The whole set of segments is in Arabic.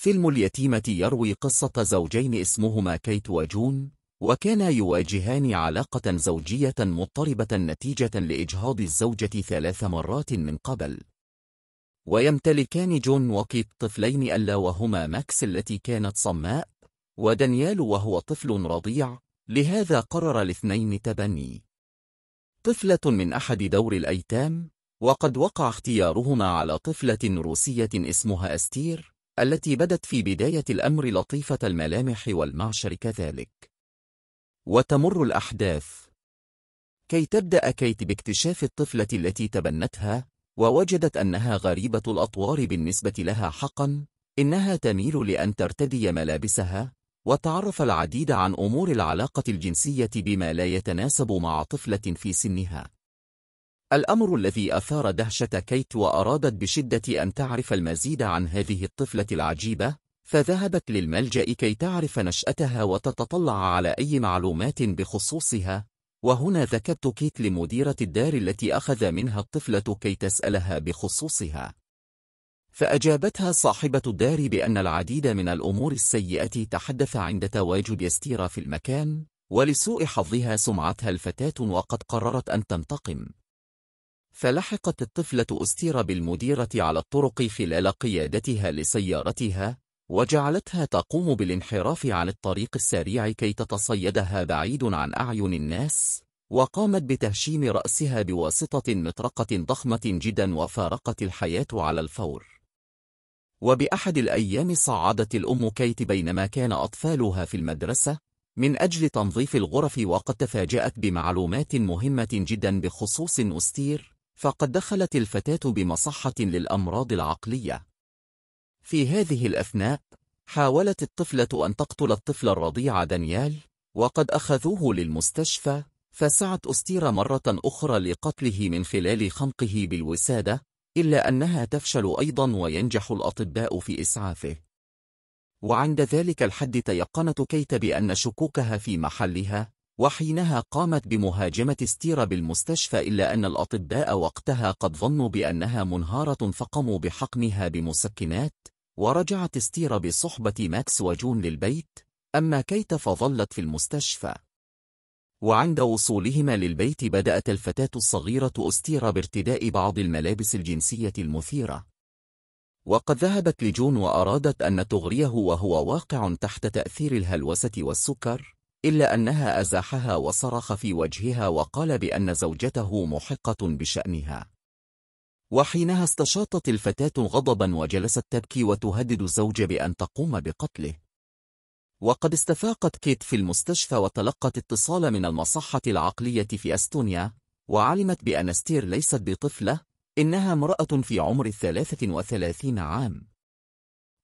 فيلم اليتيمة يروي قصة زوجين اسمهما كيت وجون وكانا يواجهان علاقة زوجية مضطربة نتيجة لإجهاض الزوجة ثلاث مرات من قبل ويمتلكان جون وكيت طفلين ألا وهما ماكس التي كانت صماء ودانيال وهو طفل رضيع لهذا قرر الاثنين تبني طفلة من أحد دور الأيتام وقد وقع اختيارهما على طفلة روسية اسمها أستير التي بدت في بداية الأمر لطيفة الملامح والمعشر كذلك وتمر الأحداث كي تبدأ كيت باكتشاف الطفلة التي تبنتها ووجدت أنها غريبة الأطوار بالنسبة لها حقا إنها تميل لأن ترتدي ملابسها وتعرف العديد عن أمور العلاقة الجنسية بما لا يتناسب مع طفلة في سنها الأمر الذي أثار دهشة كيت وأرادت بشدة أن تعرف المزيد عن هذه الطفلة العجيبة فذهبت للملجأ كي تعرف نشأتها وتتطلع على أي معلومات بخصوصها وهنا ذكرت كيت لمديرة الدار التي أخذ منها الطفلة كي تسألها بخصوصها فأجابتها صاحبة الدار بأن العديد من الأمور السيئة تحدث عند تواجد يستيرا في المكان ولسوء حظها سمعتها الفتاة وقد قررت أن تنتقم فلحقت الطفلة أستير بالمديرة على الطرق خلال قيادتها لسيارتها وجعلتها تقوم بالانحراف عن الطريق السريع كي تتصيدها بعيد عن أعين الناس وقامت بتهشيم رأسها بواسطة مطرقة ضخمة جدا وفارقت الحياة على الفور وبأحد الأيام صعدت الأم كيت بينما كان أطفالها في المدرسة من أجل تنظيف الغرف وقد تفاجأت بمعلومات مهمة جدا بخصوص أستير فقد دخلت الفتاة بمصحة للأمراض العقلية في هذه الأثناء حاولت الطفلة أن تقتل الطفل الرضيع دانيال وقد أخذوه للمستشفى فسعت أستير مرة أخرى لقتله من خلال خنقه بالوسادة إلا أنها تفشل أيضا وينجح الأطباء في إسعافه وعند ذلك الحد تيقنت كيت بأن شكوكها في محلها وحينها قامت بمهاجمة ستيرا بالمستشفى إلا أن الأطباء وقتها قد ظنوا بأنها منهارة فقموا بحقنها بمسكنات ورجعت ستيرا بصحبة ماكس وجون للبيت أما كيت فظلت في المستشفى وعند وصولهما للبيت بدأت الفتاة الصغيرة أستيرا بارتداء بعض الملابس الجنسية المثيرة وقد ذهبت لجون وأرادت أن تغريه وهو واقع تحت تأثير الهلوسة والسكر إلا أنها أزاحها وصرخ في وجهها وقال بأن زوجته محقة بشأنها وحينها استشاطت الفتاة غضبا وجلست تبكي وتهدد الزوج بأن تقوم بقتله وقد استفاقت كيت في المستشفى وتلقت اتصال من المصحة العقلية في أستونيا وعلمت بأن ستير ليست بطفلة إنها امرأة في عمر الثلاثة وثلاثين عام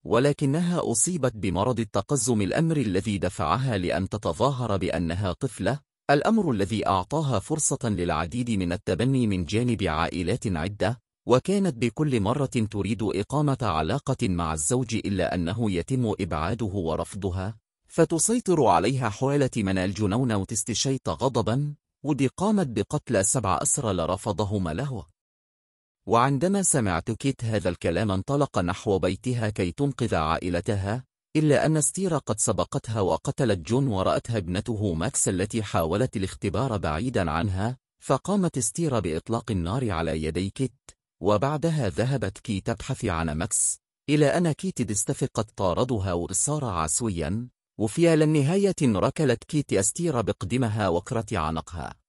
ولكنها أصيبت بمرض التقزم الأمر الذي دفعها لأن تتظاهر بأنها طفلة الأمر الذي أعطاها فرصة للعديد من التبني من جانب عائلات عدة وكانت بكل مرة تريد إقامة علاقة مع الزوج إلا أنه يتم إبعاده ورفضها فتسيطر عليها حوالة من الجنون وتستشيط غضبا ودي قامت بقتل سبع أسرى لرفضهما له وعندما سمعت كيت هذا الكلام انطلق نحو بيتها كي تنقذ عائلتها إلا أن ستيرا قد سبقتها وقتلت جون ورأتها ابنته ماكس التي حاولت الاختبار بعيدا عنها فقامت ستيرا بإطلاق النار على يدي كيت وبعدها ذهبت كي تبحث عن ماكس إلى أن كيت استفقت طاردها وصار عسويا وفي النهاية ركلت كيت أستيرا بقدمها وكرة عنقها